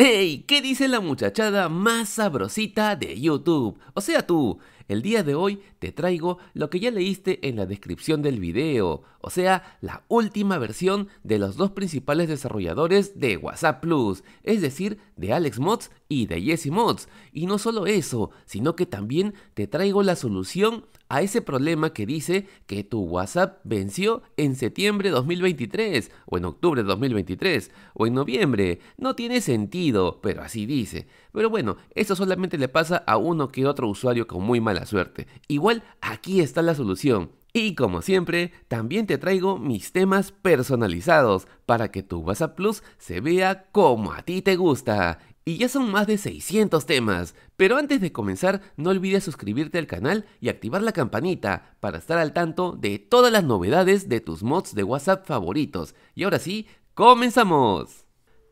¡Hey! ¿Qué dice la muchachada más sabrosita de YouTube? O sea tú, el día de hoy te traigo lo que ya leíste en la descripción del video, o sea, la última versión de los dos principales desarrolladores de WhatsApp Plus, es decir, de Alex Mods y de Jesse Mods. Y no solo eso, sino que también te traigo la solución a ese problema que dice que tu WhatsApp venció en septiembre de 2023 o en octubre de 2023 o en noviembre. No tiene sentido, pero así dice. Pero bueno, eso solamente le pasa a uno que otro usuario con muy mala suerte. Igual aquí está la solución. Y como siempre, también te traigo mis temas personalizados para que tu WhatsApp Plus se vea como a ti te gusta. Y ya son más de 600 temas. Pero antes de comenzar, no olvides suscribirte al canal y activar la campanita para estar al tanto de todas las novedades de tus mods de WhatsApp favoritos. Y ahora sí, comenzamos.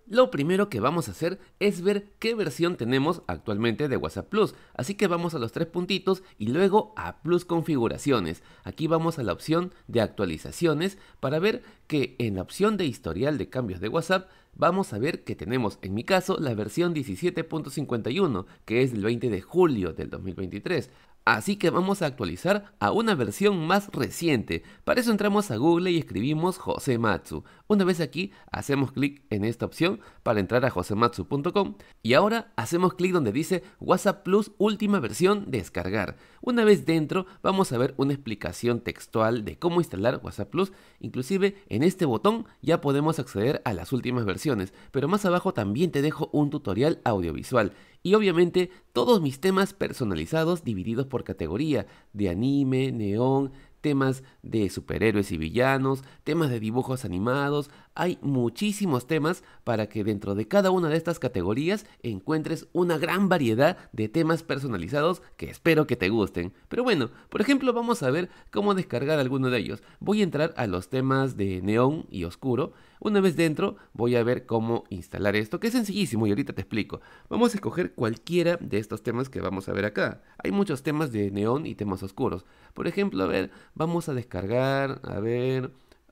Lo primero que vamos a hacer es ver qué versión tenemos actualmente de WhatsApp Plus, así que vamos a los tres puntitos y luego a Plus Configuraciones. Aquí vamos a la opción de actualizaciones para ver que en la opción de historial de cambios de WhatsApp vamos a ver que tenemos en mi caso la versión 17.51 que es del 20 de julio del 2023. Así que vamos a actualizar a una versión más reciente. Para eso entramos a Google y escribimos Josematsu. Una vez aquí, hacemos clic en esta opción para entrar a josematsu.com y ahora hacemos clic donde dice WhatsApp Plus última versión descargar. Una vez dentro, vamos a ver una explicación textual de cómo instalar WhatsApp Plus. Inclusive en este botón ya podemos acceder a las últimas versiones, pero más abajo también te dejo un tutorial audiovisual y obviamente todos mis temas personalizados divididos por categoría de anime, neón, temas de superhéroes y villanos, temas de dibujos animados, hay muchísimos temas para que dentro de cada una de estas categorías encuentres una gran variedad de temas personalizados que espero que te gusten. Pero bueno, por ejemplo vamos a ver cómo descargar alguno de ellos. Voy a entrar a los temas de neón y oscuro. Una vez dentro voy a ver cómo instalar esto, que es sencillísimo y ahorita te explico. Vamos a escoger cualquiera de estos temas que vamos a ver acá. Hay muchos temas de neón y temas oscuros. Por ejemplo, a ver, vamos a descargar, a ver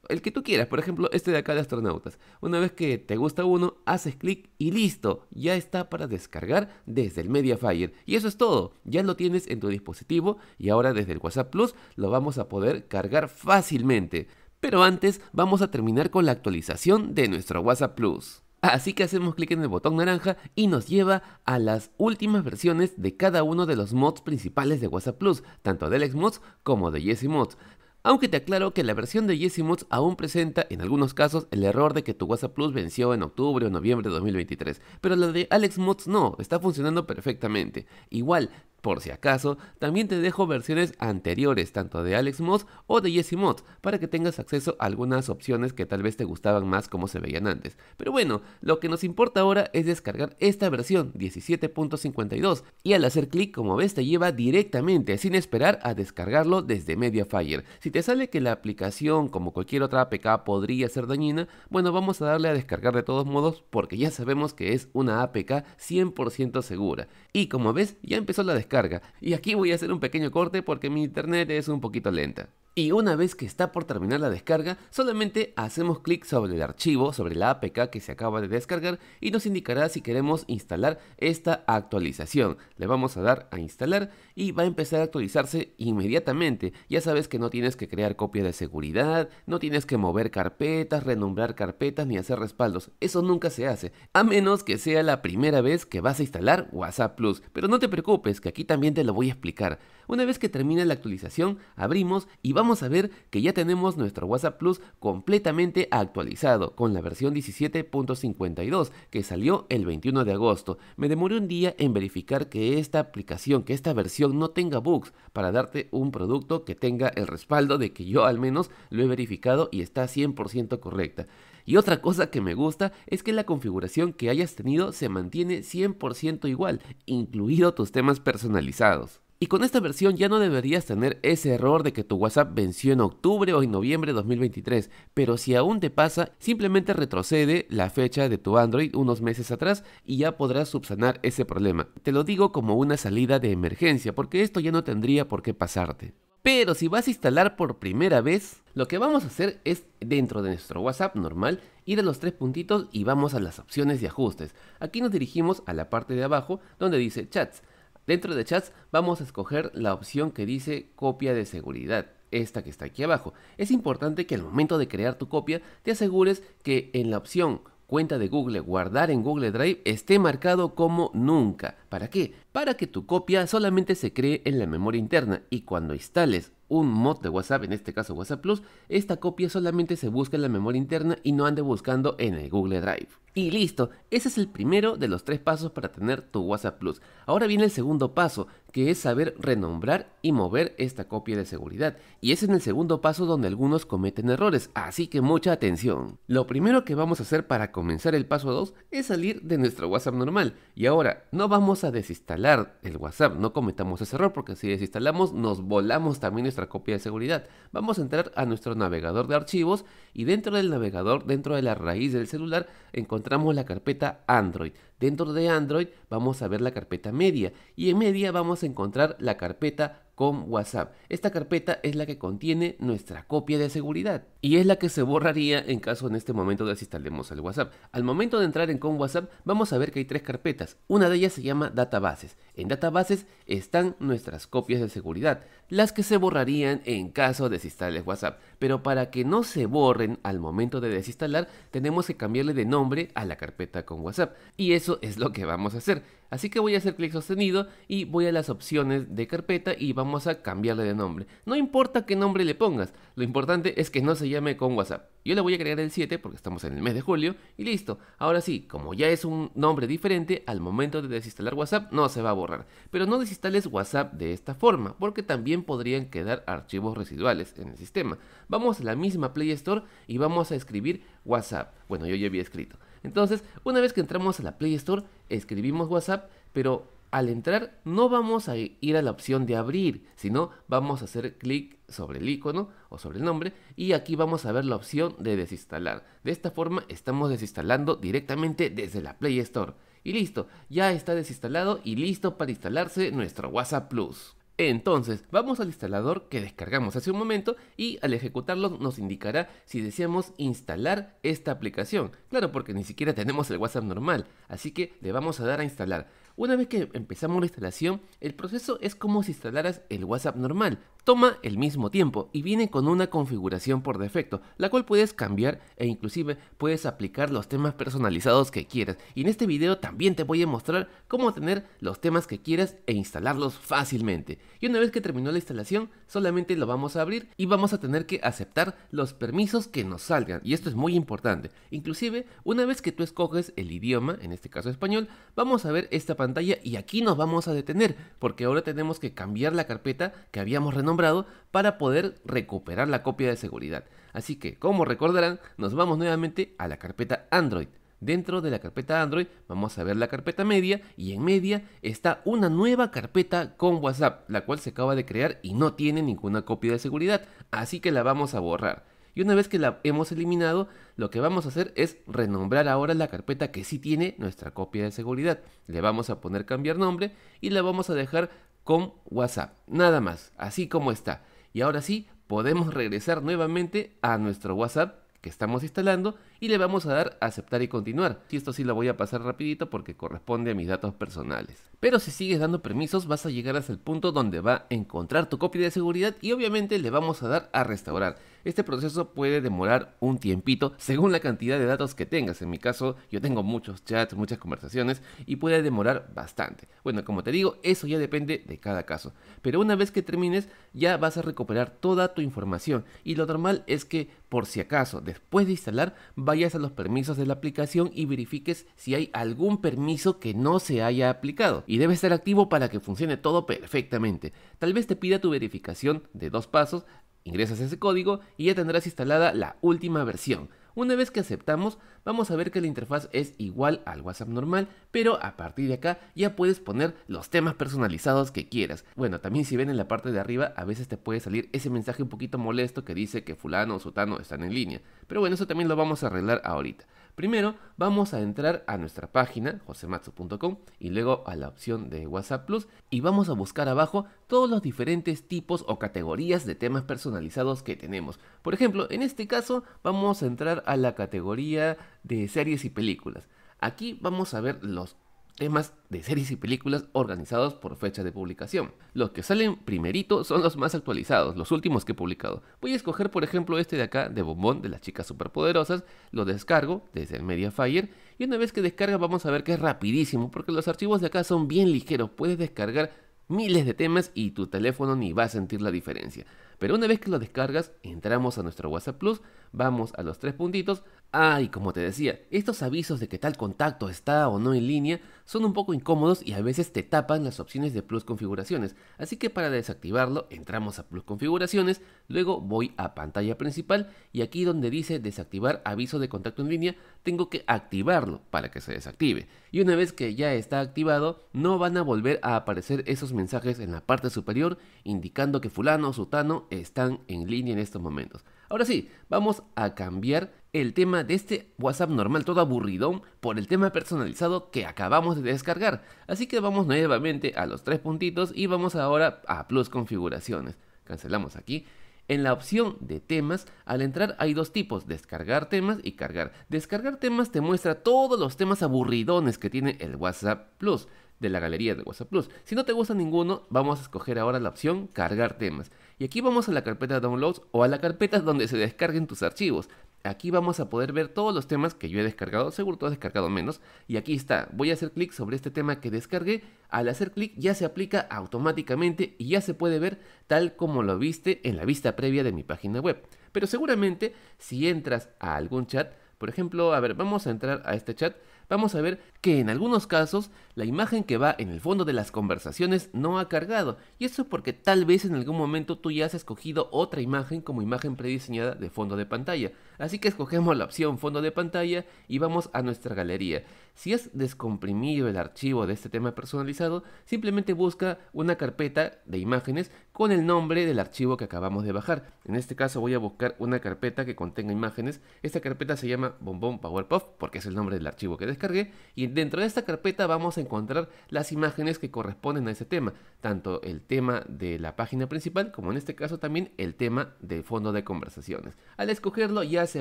el que tú quieras, por ejemplo, este de acá de astronautas. Una vez que te gusta uno, haces clic y listo, ya está para descargar desde el Mediafire. Y eso es todo, ya lo tienes en tu dispositivo y ahora desde el WhatsApp Plus lo vamos a poder cargar fácilmente. Pero antes vamos a terminar con la actualización de nuestro WhatsApp Plus. Así que hacemos clic en el botón naranja y nos lleva a las últimas versiones de cada uno de los mods principales de WhatsApp Plus, tanto de Mods como de Mods. Aunque te aclaro que la versión de Yesimuts aún presenta en algunos casos el error de que tu WhatsApp Plus venció en octubre o noviembre de 2023, pero la de Alex Mods no, está funcionando perfectamente. Igual, por si acaso, también te dejo versiones anteriores tanto de Alex Moss o de Jesse Mods para que tengas acceso a algunas opciones que tal vez te gustaban más como se veían antes. Pero bueno, lo que nos importa ahora es descargar esta versión 17.52 y al hacer clic como ves te lleva directamente sin esperar a descargarlo desde Mediafire. Si te sale que la aplicación como cualquier otra APK podría ser dañina, bueno vamos a darle a descargar de todos modos porque ya sabemos que es una APK 100% segura. Y como ves ya empezó la descarga y aquí voy a hacer un pequeño corte porque mi internet es un poquito lenta. Y una vez que está por terminar la descarga, solamente hacemos clic sobre el archivo, sobre la APK que se acaba de descargar y nos indicará si queremos instalar esta actualización. Le vamos a dar a instalar y va a empezar a actualizarse inmediatamente. Ya sabes que no tienes que crear copia de seguridad, no tienes que mover carpetas, renombrar carpetas ni hacer respaldos. Eso nunca se hace, a menos que sea la primera vez que vas a instalar WhatsApp Plus. Pero no te preocupes, que aquí también te lo voy a explicar. Una vez que termina la actualización, abrimos y vamos a ver que ya tenemos nuestro WhatsApp Plus completamente actualizado con la versión 17.52 que salió el 21 de agosto. Me demoré un día en verificar que esta aplicación, que esta versión no tenga bugs para darte un producto que tenga el respaldo de que yo al menos lo he verificado y está 100% correcta. Y otra cosa que me gusta es que la configuración que hayas tenido se mantiene 100% igual, incluido tus temas personalizados. Y con esta versión ya no deberías tener ese error de que tu WhatsApp venció en octubre o en noviembre de 2023, pero si aún te pasa, simplemente retrocede la fecha de tu Android unos meses atrás y ya podrás subsanar ese problema. Te lo digo como una salida de emergencia, porque esto ya no tendría por qué pasarte. Pero si vas a instalar por primera vez, lo que vamos a hacer es dentro de nuestro WhatsApp normal, ir a los tres puntitos y vamos a las opciones de ajustes. Aquí nos dirigimos a la parte de abajo donde dice chats Dentro de chats vamos a escoger la opción que dice copia de seguridad, esta que está aquí abajo. Es importante que al momento de crear tu copia te asegures que en la opción cuenta de Google guardar en Google Drive esté marcado como nunca. ¿Para qué? para que tu copia solamente se cree en la memoria interna y cuando instales un mod de WhatsApp, en este caso WhatsApp Plus, esta copia solamente se busca en la memoria interna y no ande buscando en el Google Drive. Y listo, ese es el primero de los tres pasos para tener tu WhatsApp Plus. Ahora viene el segundo paso, que es saber renombrar y mover esta copia de seguridad. Y es en el segundo paso donde algunos cometen errores, así que mucha atención. Lo primero que vamos a hacer para comenzar el paso 2 es salir de nuestro WhatsApp normal. Y ahora, no vamos a desinstalar el WhatsApp. No cometamos ese error porque si desinstalamos nos volamos también nuestra copia de seguridad. Vamos a entrar a nuestro navegador de archivos y dentro del navegador, dentro de la raíz del celular, encontramos la carpeta Android. Dentro de Android vamos a ver la carpeta media y en media vamos a encontrar la carpeta con WhatsApp. Esta carpeta es la que contiene nuestra copia de seguridad y es la que se borraría en caso en este momento desinstalemos el WhatsApp. Al momento de entrar en con WhatsApp vamos a ver que hay tres carpetas. Una de ellas se llama databases. En databases están nuestras copias de seguridad, las que se borrarían en caso de desinstales WhatsApp. Pero para que no se borren al momento de desinstalar, tenemos que cambiarle de nombre a la carpeta con WhatsApp. Y eso es lo que vamos a hacer. Así que voy a hacer clic sostenido y voy a las opciones de carpeta y vamos a cambiarle de nombre. No importa qué nombre le pongas, lo importante es que no se llame con WhatsApp. Yo le voy a agregar el 7 porque estamos en el mes de julio y listo. Ahora sí, como ya es un nombre diferente, al momento de desinstalar WhatsApp no se va a borrar. Pero no desinstales WhatsApp de esta forma porque también podrían quedar archivos residuales en el sistema. Vamos a la misma Play Store y vamos a escribir WhatsApp. Bueno, yo ya había escrito. Entonces, una vez que entramos a la Play Store, escribimos WhatsApp, pero al entrar no vamos a ir a la opción de abrir, sino vamos a hacer clic sobre el icono o sobre el nombre y aquí vamos a ver la opción de desinstalar. De esta forma estamos desinstalando directamente desde la Play Store. Y listo, ya está desinstalado y listo para instalarse nuestro WhatsApp Plus. Entonces, vamos al instalador que descargamos hace un momento y al ejecutarlo nos indicará si deseamos instalar esta aplicación. Claro, porque ni siquiera tenemos el WhatsApp normal, así que le vamos a dar a instalar. Una vez que empezamos la instalación, el proceso es como si instalaras el WhatsApp normal. Toma el mismo tiempo y viene con una configuración por defecto, la cual puedes cambiar e inclusive puedes aplicar los temas personalizados que quieras. Y en este video también te voy a mostrar cómo tener los temas que quieras e instalarlos fácilmente. Y una vez que terminó la instalación, solamente lo vamos a abrir y vamos a tener que aceptar los permisos que nos salgan. Y esto es muy importante. Inclusive, una vez que tú escoges el idioma, en este caso español, vamos a ver esta pantalla pantalla y aquí nos vamos a detener porque ahora tenemos que cambiar la carpeta que habíamos renombrado para poder recuperar la copia de seguridad. Así que, como recordarán, nos vamos nuevamente a la carpeta Android. Dentro de la carpeta Android vamos a ver la carpeta media y en media está una nueva carpeta con WhatsApp, la cual se acaba de crear y no tiene ninguna copia de seguridad, así que la vamos a borrar. Y una vez que la hemos eliminado, lo que vamos a hacer es renombrar ahora la carpeta que sí tiene nuestra copia de seguridad. Le vamos a poner cambiar nombre y la vamos a dejar con WhatsApp. Nada más, así como está. Y ahora sí, podemos regresar nuevamente a nuestro WhatsApp que estamos instalando y le vamos a dar aceptar y continuar. Y esto sí lo voy a pasar rapidito porque corresponde a mis datos personales. Pero si sigues dando permisos vas a llegar hasta el punto donde va a encontrar tu copia de seguridad y obviamente le vamos a dar a restaurar. Este proceso puede demorar un tiempito según la cantidad de datos que tengas. En mi caso, yo tengo muchos chats, muchas conversaciones y puede demorar bastante. Bueno, como te digo, eso ya depende de cada caso. Pero una vez que termines, ya vas a recuperar toda tu información y lo normal es que, por si acaso, después de instalar, vayas a los permisos de la aplicación y verifiques si hay algún permiso que no se haya aplicado. Y debe estar activo para que funcione todo perfectamente. Tal vez te pida tu verificación de dos pasos, Ingresas ese código y ya tendrás instalada la última versión. Una vez que aceptamos, vamos a ver que la interfaz es igual al WhatsApp normal, pero a partir de acá ya puedes poner los temas personalizados que quieras. Bueno, también si ven en la parte de arriba, a veces te puede salir ese mensaje un poquito molesto que dice que fulano o sotano están en línea. Pero bueno, eso también lo vamos a arreglar ahorita. Primero vamos a entrar a nuestra página josematsu.com y luego a la opción de WhatsApp Plus y vamos a buscar abajo todos los diferentes tipos o categorías de temas personalizados que tenemos. Por ejemplo, en este caso vamos a entrar a la categoría de series y películas. Aquí vamos a ver los temas de series y películas organizados por fecha de publicación. Los que salen primerito son los más actualizados, los últimos que he publicado. Voy a escoger por ejemplo este de acá, de Bombón, de las chicas superpoderosas, lo descargo desde el Mediafire y una vez que descarga vamos a ver que es rapidísimo porque los archivos de acá son bien ligeros, puedes descargar miles de temas y tu teléfono ni va a sentir la diferencia. Pero una vez que lo descargas, entramos a nuestro WhatsApp Plus, vamos a los tres puntitos, Ah, y como te decía, estos avisos de que tal contacto está o no en línea son un poco incómodos y a veces te tapan las opciones de Plus Configuraciones, así que para desactivarlo entramos a Plus Configuraciones, luego voy a pantalla principal y aquí donde dice desactivar aviso de contacto en línea, tengo que activarlo para que se desactive. Y una vez que ya está activado, no van a volver a aparecer esos mensajes en la parte superior indicando que fulano o sutano están en línea en estos momentos. Ahora sí, vamos a cambiar el tema de este WhatsApp normal todo aburridón por el tema personalizado que acabamos de descargar. Así que vamos nuevamente a los tres puntitos y vamos ahora a Plus Configuraciones. Cancelamos aquí. En la opción de temas, al entrar hay dos tipos, descargar temas y cargar. Descargar temas te muestra todos los temas aburridones que tiene el WhatsApp Plus de la galería de WhatsApp Plus. Si no te gusta ninguno, vamos a escoger ahora la opción cargar temas. Y aquí vamos a la carpeta Downloads o a la carpeta donde se descarguen tus archivos. Aquí vamos a poder ver todos los temas que yo he descargado, seguro tú has descargado menos. Y aquí está, voy a hacer clic sobre este tema que descargué. Al hacer clic ya se aplica automáticamente y ya se puede ver tal como lo viste en la vista previa de mi página web. Pero seguramente si entras a algún chat, por ejemplo, a ver, vamos a entrar a este chat vamos a ver que en algunos casos la imagen que va en el fondo de las conversaciones no ha cargado, y eso porque tal vez en algún momento tú ya has escogido otra imagen como imagen prediseñada de fondo de pantalla. Así que escogemos la opción fondo de pantalla y vamos a nuestra galería. Si has descomprimido el archivo de este tema personalizado, simplemente busca una carpeta de imágenes con el nombre del archivo que acabamos de bajar. En este caso voy a buscar una carpeta que contenga imágenes. Esta carpeta se llama Bombón PowerPuff porque es el nombre del archivo que descargué. Y dentro de esta carpeta vamos a encontrar las imágenes que corresponden a ese tema. Tanto el tema de la página principal como en este caso también el tema del fondo de conversaciones. Al escogerlo ya se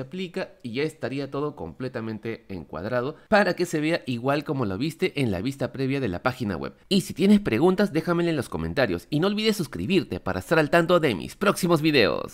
aplica y ya estaría todo completamente encuadrado para que se igual como lo viste en la vista previa de la página web. Y si tienes preguntas déjamelo en los comentarios y no olvides suscribirte para estar al tanto de mis próximos videos.